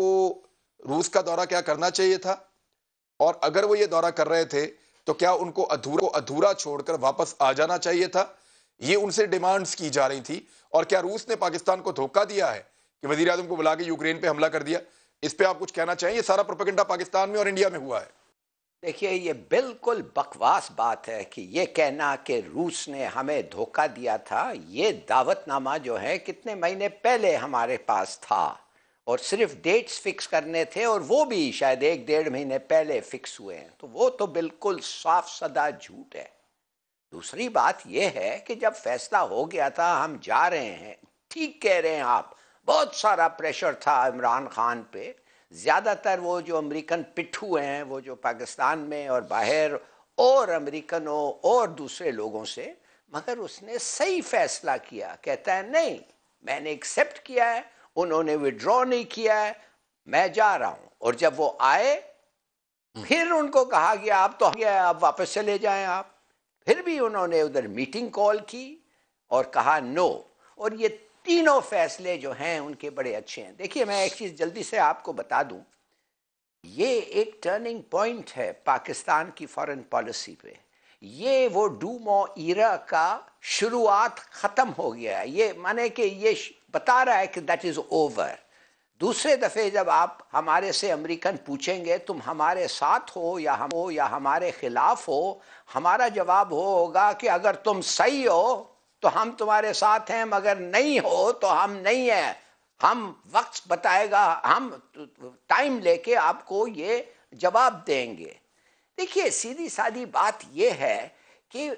को रूस का दौरा क्या करना चाहिए था और अगर वो ये दौरा कर रहे थे तो क्या उनको अधूरा अधूरा छोड़कर वापस आ जाना चाहिए था ये उनसे डिमांड्स की जा रही थी और क्या रूस ने पाकिस्तान को धोखा दिया है कि वजीर को बुला के यूक्रेन पर हमला कर दिया इस पर आप कुछ कहना चाहिए ये सारा प्रोपेगेंडा पाकिस्तान में और इंडिया में हुआ है देखिए ये बिल्कुल बकवास बात है कि ये कहना कि रूस ने हमें धोखा दिया था ये दावतनामा जो है कितने महीने पहले हमारे पास था और सिर्फ डेट्स फिक्स करने थे और वो भी शायद एक डेढ़ महीने पहले फिक्स हुए हैं तो वो तो बिल्कुल साफ सदा झूठ है दूसरी बात यह है कि जब फैसला हो गया था हम जा रहे हैं ठीक कह रहे हैं आप बहुत सारा प्रेशर था इमरान खान पे ज़्यादातर वो जो अमेरिकन पिट्ठू हैं वो जो पाकिस्तान में और बाहर और अमेरिकनों और दूसरे लोगों से मगर उसने सही फैसला किया कहता है नहीं मैंने एक्सेप्ट किया है उन्होंने विड्रॉ नहीं किया है मैं जा रहा हूं और जब वो आए फिर उनको कहा कि आप तो गया आप वापस चले जाएं आप फिर भी उन्होंने उधर मीटिंग कॉल की और कहा नो और ये तीनों फैसले जो हैं उनके बड़े अच्छे हैं देखिए मैं एक चीज़ जल्दी से आपको बता दूं ये एक टर्निंग पॉइंट है पाकिस्तान की फॉरेन पॉलिसी पे ये वो डूमो ईरा का शुरुआत ख़त्म हो गया है ये माने कि ये बता रहा है कि दैट इज़ ओवर दूसरे दफ़े जब आप हमारे से अमेरिकन पूछेंगे तुम हमारे साथ हो या हम हो या हमारे ख़िलाफ़ हो हमारा जवाब हो होगा कि अगर तुम सही हो तो हम तुम्हारे साथ हैं मगर नहीं हो तो हम नहीं हैं हम वक्त बताएगा हम टाइम लेके आपको ये जवाब देंगे देखिए सीधी सादी बात यह है कि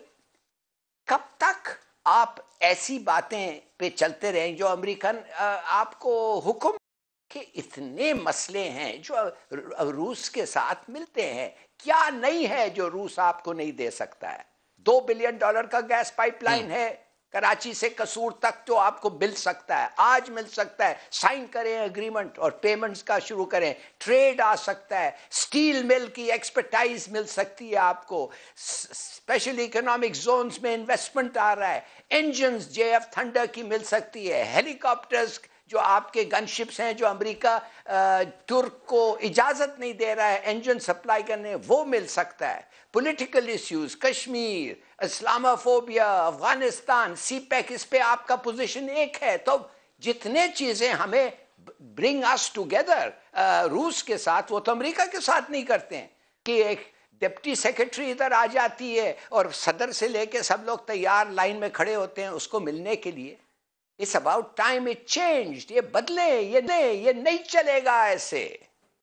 कब तक आप ऐसी बातें पे चलते रहें जो अमेरिकन आपको हुक्म के इतने मसले हैं जो रूस के साथ मिलते हैं क्या नहीं है जो रूस आपको नहीं दे सकता है दो बिलियन डॉलर का गैस पाइपलाइन हम्म। है कराची से कसूर तक तो आपको मिल सकता है आज मिल सकता है साइन करें अग्रीमेंट और पेमेंट्स का शुरू करें ट्रेड आ सकता है स्टील मिल की एक्सपर्टाइज मिल सकती है आपको स्पेशल इकोनॉमिक जोन्स में इन्वेस्टमेंट आ रहा है इंजन जे एफ थंडर की मिल सकती है हेलीकॉप्टर्स जो आपके गनशिप्स हैं जो अमेरिका तुर्क को इजाज़त नहीं दे रहा है इंजन सप्लाई करने वो मिल सकता है political issues Kashmir Islamophobia Afghanistan CPEC इस पर आपका पोजिशन एक है तो जितने चीज़ें हमें ब्रिंग अस टुगेदर रूस के साथ वो तो अमरीका के साथ नहीं करते हैं कि एक डिप्टी सेक्रेटरी इधर आ जाती है और सदर से लेके सब लोग तैयार लाइन में खड़े होते हैं उसको मिलने के लिए it's about time it change ये बदले ये दे ये नहीं चलेगा ऐसे